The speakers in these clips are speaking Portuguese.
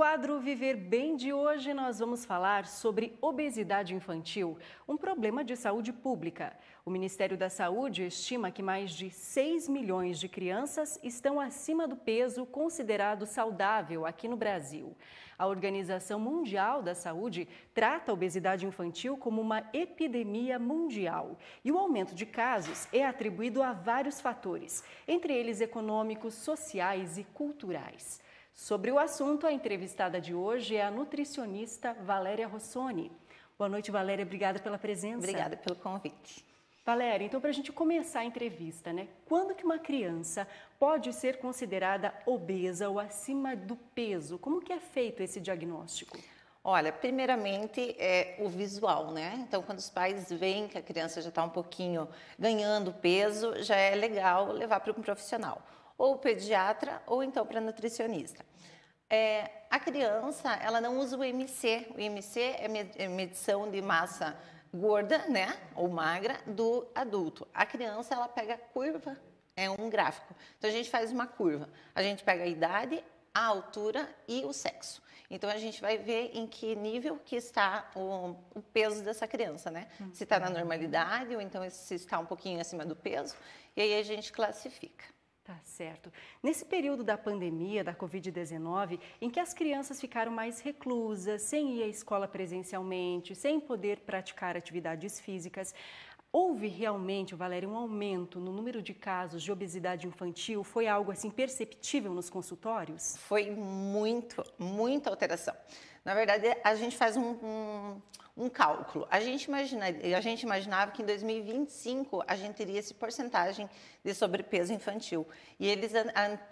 quadro Viver Bem de hoje, nós vamos falar sobre obesidade infantil, um problema de saúde pública. O Ministério da Saúde estima que mais de 6 milhões de crianças estão acima do peso considerado saudável aqui no Brasil. A Organização Mundial da Saúde trata a obesidade infantil como uma epidemia mundial. E o aumento de casos é atribuído a vários fatores, entre eles econômicos, sociais e culturais. Sobre o assunto, a entrevistada de hoje é a nutricionista Valéria Rossoni. Boa noite, Valéria. Obrigada pela presença. Obrigada pelo convite. Valéria, então para a gente começar a entrevista, né? Quando que uma criança pode ser considerada obesa ou acima do peso? Como que é feito esse diagnóstico? Olha, primeiramente é o visual, né? Então, quando os pais veem que a criança já está um pouquinho ganhando peso, já é legal levar para um profissional ou pediatra ou então para nutricionista. É, a criança, ela não usa o IMC. O IMC é, é medição de massa gorda, né, ou magra, do adulto. A criança, ela pega curva, é um gráfico. Então, a gente faz uma curva. A gente pega a idade, a altura e o sexo. Então a gente vai ver em que nível que está o, o peso dessa criança, né? Se está na uhum. normalidade ou então se está um pouquinho acima do peso, e aí a gente classifica. Tá certo. Nesse período da pandemia da Covid-19, em que as crianças ficaram mais reclusas, sem ir à escola presencialmente, sem poder praticar atividades físicas, houve realmente, Valéria, um aumento no número de casos de obesidade infantil? Foi algo assim perceptível nos consultórios? Foi muito, muita alteração. Na verdade, a gente faz um, um um cálculo. A gente, imagina, a gente imaginava que em 2025 a gente teria essa porcentagem de sobrepeso infantil. E eles, a,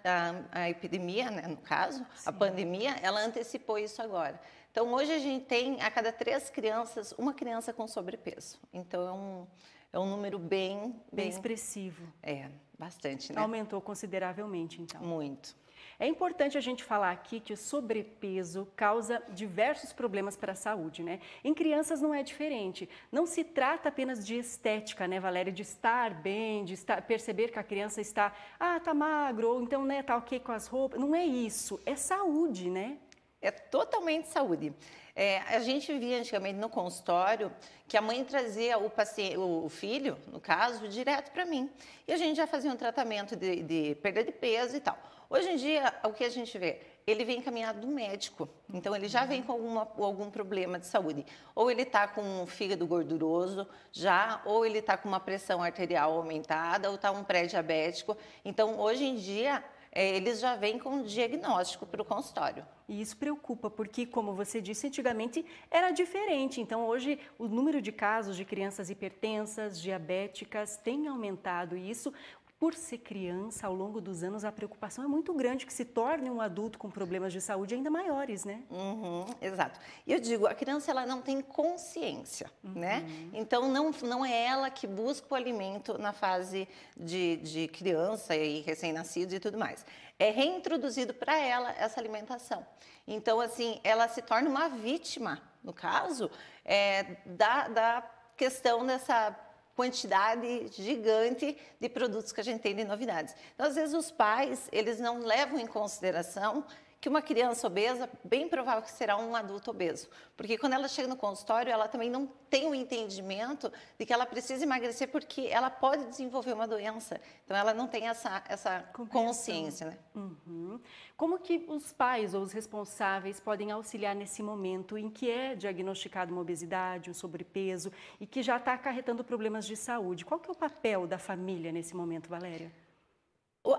a, a epidemia, né, no caso, Sim. a pandemia, ela antecipou isso agora. Então, hoje a gente tem a cada três crianças, uma criança com sobrepeso. Então, é um é um número bem, bem, bem expressivo. É, bastante, né? Aumentou consideravelmente, então. Muito. É importante a gente falar aqui que o sobrepeso causa diversos problemas para a saúde, né? Em crianças não é diferente. Não se trata apenas de estética, né, Valéria? De estar bem, de estar, perceber que a criança está, ah, tá magro, ou então, né, tá ok com as roupas. Não é isso. É saúde, né? É totalmente saúde. É, a gente via antigamente no consultório que a mãe trazia o, paciente, o filho, no caso, direto para mim. E a gente já fazia um tratamento de, de perda de peso e tal. Hoje em dia, o que a gente vê? ele vem encaminhado do médico. Então, ele já vem com alguma, algum problema de saúde. Ou ele está com um fígado gorduroso já, ou ele está com uma pressão arterial aumentada, ou está um pré-diabético. Então, hoje em dia, é, eles já vêm com um diagnóstico para o consultório. E isso preocupa, porque, como você disse, antigamente era diferente. Então, hoje, o número de casos de crianças hipertensas, diabéticas, tem aumentado. E isso por ser criança, ao longo dos anos, a preocupação é muito grande que se torne um adulto com problemas de saúde ainda maiores, né? Uhum, exato. Eu digo, a criança ela não tem consciência, uhum. né? Então não, não é ela que busca o alimento na fase de, de criança e recém-nascidos e tudo mais. É reintroduzido para ela essa alimentação. Então, assim, ela se torna uma vítima, no caso, é, da, da questão dessa quantidade gigante de produtos que a gente tem de novidades. Então, às vezes, os pais, eles não levam em consideração que uma criança obesa, bem provável que será um adulto obeso. Porque quando ela chega no consultório, ela também não tem o entendimento de que ela precisa emagrecer porque ela pode desenvolver uma doença. Então, ela não tem essa, essa consciência. Né? Uhum. Como que os pais ou os responsáveis podem auxiliar nesse momento em que é diagnosticado uma obesidade, um sobrepeso e que já está acarretando problemas de saúde? Qual que é o papel da família nesse momento, Valéria?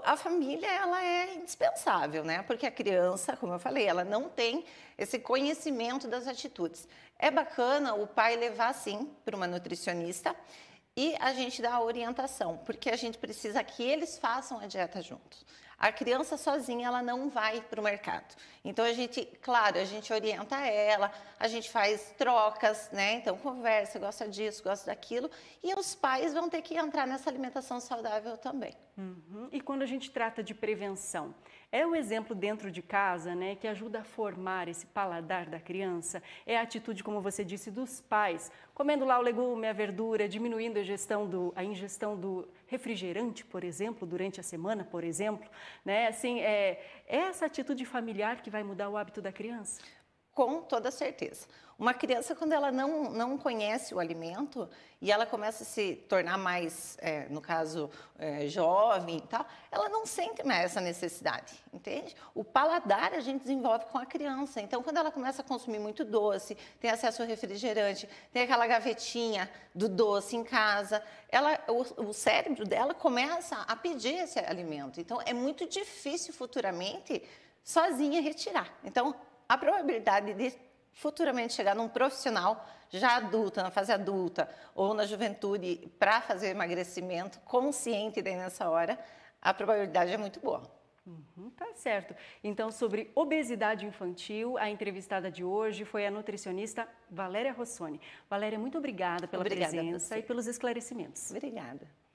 a família ela é indispensável, né? Porque a criança, como eu falei, ela não tem esse conhecimento das atitudes. É bacana o pai levar sim para uma nutricionista e a gente dá a orientação, porque a gente precisa que eles façam a dieta juntos. A criança sozinha ela não vai para o mercado. Então a gente, claro, a gente orienta ela, a gente faz trocas, né? Então conversa, gosta disso, gosta daquilo, e os pais vão ter que entrar nessa alimentação saudável também. Uhum. E quando a gente trata de prevenção, é o exemplo dentro de casa, né, que ajuda a formar esse paladar da criança. É a atitude, como você disse, dos pais, comendo lá o legume, a verdura, diminuindo a ingestão do, a ingestão do refrigerante, por exemplo, durante a semana, por exemplo, né? Assim, é, é essa atitude familiar que vai mudar o hábito da criança com toda certeza. Uma criança, quando ela não, não conhece o alimento e ela começa a se tornar mais, é, no caso, é, jovem e tal, ela não sente mais essa necessidade, entende? O paladar a gente desenvolve com a criança. Então, quando ela começa a consumir muito doce, tem acesso ao refrigerante, tem aquela gavetinha do doce em casa, ela, o, o cérebro dela começa a pedir esse alimento. Então, é muito difícil futuramente sozinha retirar. Então, a probabilidade de futuramente chegar num profissional já adulta, na fase adulta ou na juventude para fazer emagrecimento consciente daí nessa hora, a probabilidade é muito boa. Uhum, tá certo. Então, sobre obesidade infantil, a entrevistada de hoje foi a nutricionista Valéria Rossoni. Valéria, muito obrigada pela obrigada presença e pelos esclarecimentos. Obrigada.